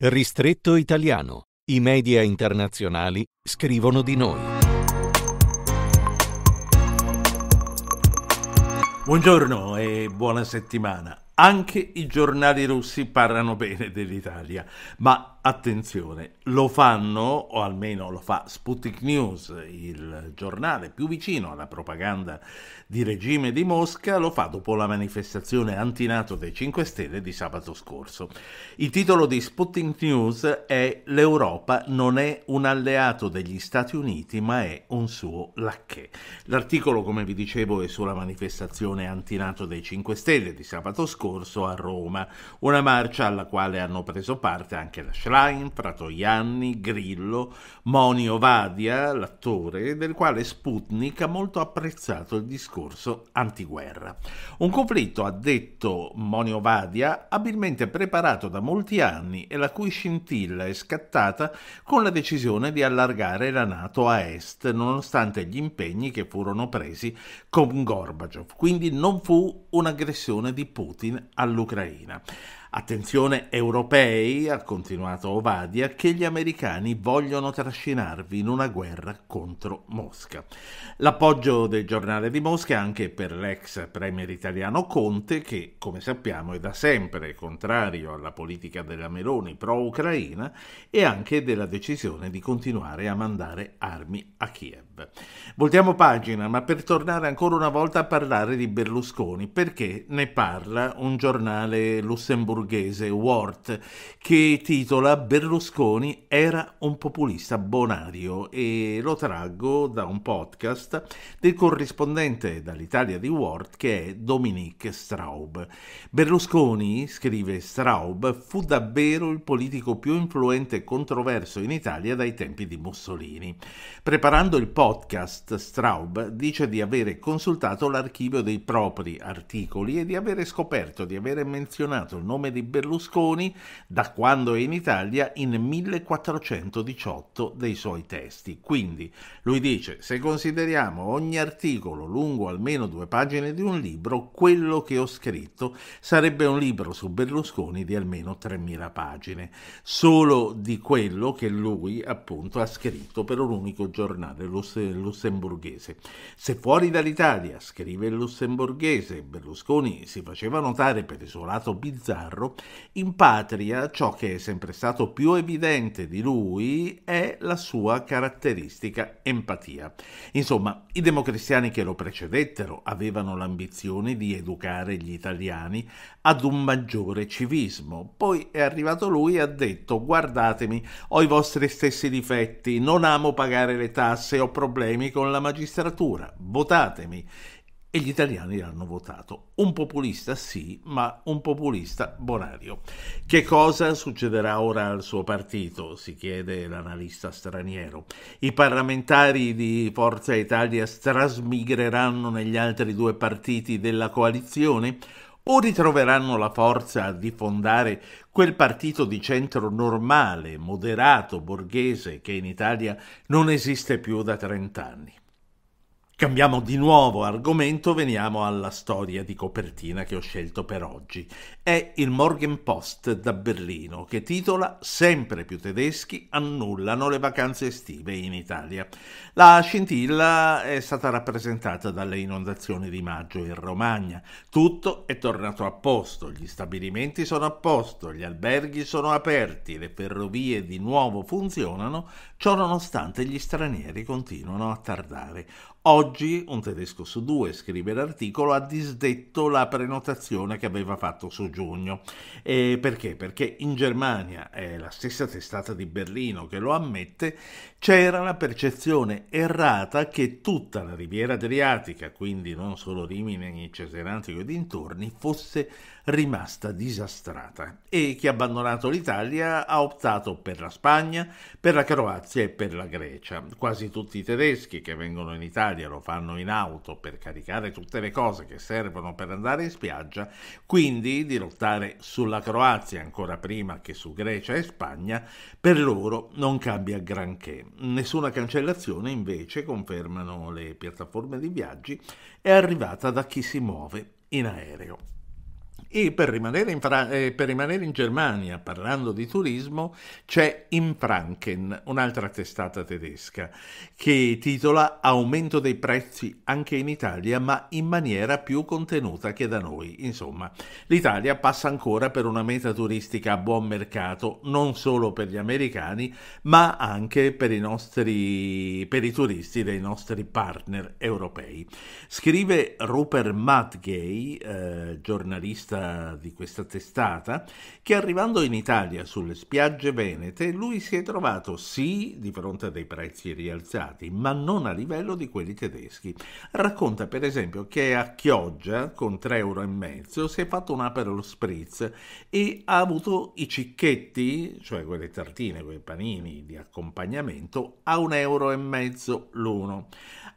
Ristretto italiano. I media internazionali scrivono di noi. Buongiorno e buona settimana. Anche i giornali russi parlano bene dell'Italia, ma Attenzione, lo fanno, o almeno lo fa Sputnik News, il giornale più vicino alla propaganda di regime di Mosca, lo fa dopo la manifestazione antinato dei 5 Stelle di sabato scorso. Il titolo di Sputnik News è L'Europa non è un alleato degli Stati Uniti ma è un suo lacché. L'articolo, come vi dicevo, è sulla manifestazione antinato dei 5 Stelle di sabato scorso a Roma, una marcia alla quale hanno preso parte anche la Schlein Schlein, Pratoianni, Grillo, Monio Vadia, l'attore, del quale Sputnik ha molto apprezzato il discorso antiguerra. Un conflitto, ha detto Monio Vadia, abilmente preparato da molti anni e la cui scintilla è scattata con la decisione di allargare la Nato a est, nonostante gli impegni che furono presi con Gorbaciov. Quindi non fu un'aggressione di Putin all'Ucraina. Attenzione europei, ha continuato Ovadia, che gli americani vogliono trascinarvi in una guerra contro Mosca. L'appoggio del giornale di Mosca anche per l'ex premier italiano Conte, che come sappiamo è da sempre contrario alla politica della Meloni pro-Ucraina e anche della decisione di continuare a mandare armi a Kiev. Voltiamo pagina, ma per tornare ancora una volta a parlare di Berlusconi, perché ne parla un giornale lussemburghese hamburghese Wort, che titola Berlusconi era un populista bonario e lo traggo da un podcast del corrispondente dall'Italia di Wort che è Dominique Straub. Berlusconi, scrive Straub, fu davvero il politico più influente e controverso in Italia dai tempi di Mussolini. Preparando il podcast, Straub dice di avere consultato l'archivio dei propri articoli e di avere scoperto di avere menzionato il nome regime di Berlusconi, da quando è in Italia, in 1418 dei suoi testi. Quindi lui dice, se consideriamo ogni articolo lungo almeno due pagine di un libro, quello che ho scritto sarebbe un libro su Berlusconi di almeno 3.000 pagine, solo di quello che lui appunto ha scritto per un unico giornale lussemburghese. Se fuori dall'Italia, scrive il lussemburghese, Berlusconi si faceva notare per isolato bizzarro, Pizarro, in patria ciò che è sempre stato più evidente di lui è la sua caratteristica empatia. Insomma, i democristiani che lo precedettero avevano l'ambizione di educare gli italiani ad un maggiore civismo. Poi è arrivato lui e ha detto guardatemi, ho i vostri stessi difetti, non amo pagare le tasse, ho problemi con la magistratura, votatemi e gli italiani l'hanno votato. Un populista sì, ma un populista bonario. Che cosa succederà ora al suo partito? si chiede l'analista straniero. I parlamentari di Forza Italia trasmigreranno negli altri due partiti della coalizione? o ritroveranno la forza di fondare quel partito di centro normale, moderato, borghese che in Italia non esiste più da 30 anni? Cambiamo di nuovo argomento, veniamo alla storia di copertina che ho scelto per oggi. È il Morgan Post da Berlino che titola Sempre più tedeschi annullano le vacanze estive in Italia. La scintilla è stata rappresentata dalle inondazioni di maggio in Romagna. Tutto è tornato a posto, gli stabilimenti sono a posto, gli alberghi sono aperti, le ferrovie di nuovo funzionano, ciò nonostante gli stranieri continuano a tardare. Oggi un tedesco su due, scrive l'articolo, ha disdetto la prenotazione che aveva fatto su giugno. E perché? Perché in Germania, è la stessa testata di Berlino che lo ammette, c'era la percezione errata che tutta la riviera adriatica, quindi non solo Rimini, Ceserantico e dintorni, fosse rimasta disastrata e chi ha abbandonato l'Italia ha optato per la Spagna, per la Croazia e per la Grecia. Quasi tutti i tedeschi che vengono in Italia lo fanno in auto per caricare tutte le cose che servono per andare in spiaggia, quindi di lottare sulla Croazia ancora prima che su Grecia e Spagna per loro non cambia granché. Nessuna cancellazione invece, confermano le piattaforme di viaggi, è arrivata da chi si muove in aereo. E per rimanere, in Fra- eh, per rimanere in Germania, parlando di turismo, c'è Infranken, un'altra testata tedesca, che titola Aumento dei prezzi anche in Italia, ma in maniera più contenuta che da noi. Insomma, l'Italia passa ancora per una meta turistica a buon mercato, non solo per gli americani, ma anche per i, nostri, per i turisti dei nostri partner europei. Scrive Rupert Matgay, eh, giornalista questa, di questa testata che arrivando in Italia sulle spiagge venete lui si è trovato sì di fronte a dei prezzi rialzati ma non a livello di quelli tedeschi. Racconta per esempio che a Chioggia con 3,5 euro si è fatto un Aperol Spritz e ha avuto i cicchetti, cioè quelle tartine, quei panini di accompagnamento a 1,5 euro l'uno.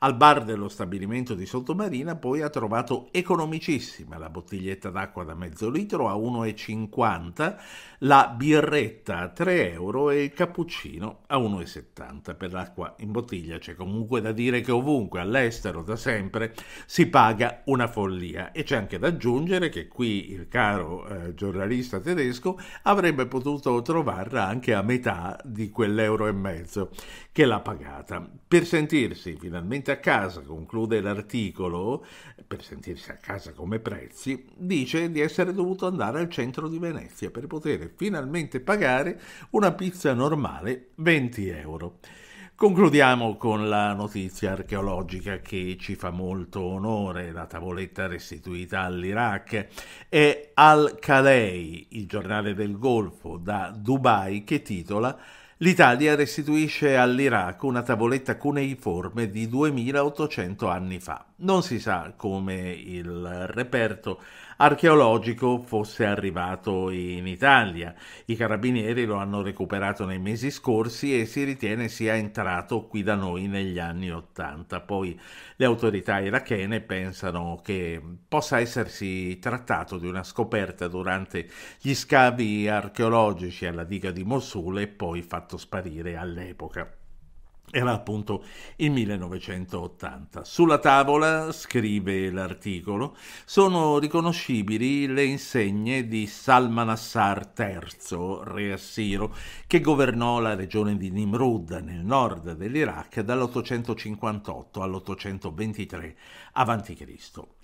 Al bar dello stabilimento di Sottomarina poi ha trovato economicissima la bottiglietta d'acqua da da mezzo litro a 1,50, la birretta a 3 euro e il cappuccino a 1,70. Per l'acqua in bottiglia c'è comunque da dire che ovunque, all'estero, da sempre, si paga una follia. E c'è anche da aggiungere che qui il caro eh, giornalista tedesco avrebbe potuto trovarla anche a metà di quell'euro e mezzo che l'ha pagata. Per sentirsi finalmente a casa, conclude l'articolo, per sentirsi a casa come prezzi, dice di essere dovuto andare al centro di Venezia per poter finalmente pagare una pizza normale 20 euro. Concludiamo con la notizia archeologica che ci fa molto onore, la tavoletta restituita all'Iraq. È Al-Kalei, il giornale del Golfo da Dubai, che titola L'Italia restituisce all'Iraq una tavoletta cuneiforme di 2800 anni fa. Non si sa come il reperto archeologico fosse arrivato in Italia. I carabinieri lo hanno recuperato nei mesi scorsi e si ritiene sia entrato qui da noi negli anni Ottanta. Poi le autorità irachene pensano che possa essersi trattato di una scoperta durante gli scavi archeologici alla diga di Mosul e poi fatto sparire all'epoca. Era appunto il 1980. Sulla tavola, scrive l'articolo, sono riconoscibili le insegne di Salmanassar III, re assiro, che governò la regione di Nimrud nel nord dell'Iraq dall'858 all'823 a.C.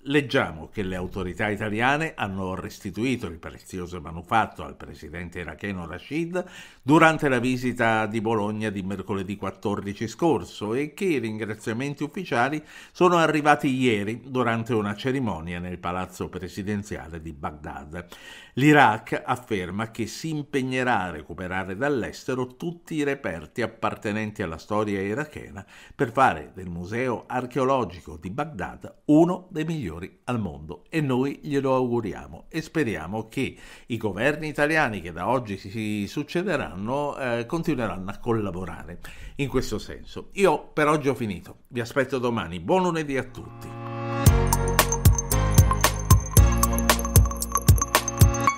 Leggiamo che le autorità italiane hanno restituito il prezioso manufatto al presidente iracheno Rashid durante la visita di Bologna di mercoledì 14 scorso e che i ringraziamenti ufficiali sono arrivati ieri durante una cerimonia nel palazzo presidenziale di Baghdad. L'Iraq afferma che si impegnerà a recuperare dall'estero tutti i reperti appartenenti alla storia irachena per fare del museo archeologico di Baghdad uno dei migliori migliori al mondo e noi glielo auguriamo e speriamo che i governi italiani che da oggi si succederanno eh, continueranno a collaborare in questo senso. Io per oggi ho finito, vi aspetto domani, buon lunedì a tutti.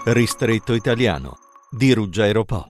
Ristretto italiano di Ruggero Po.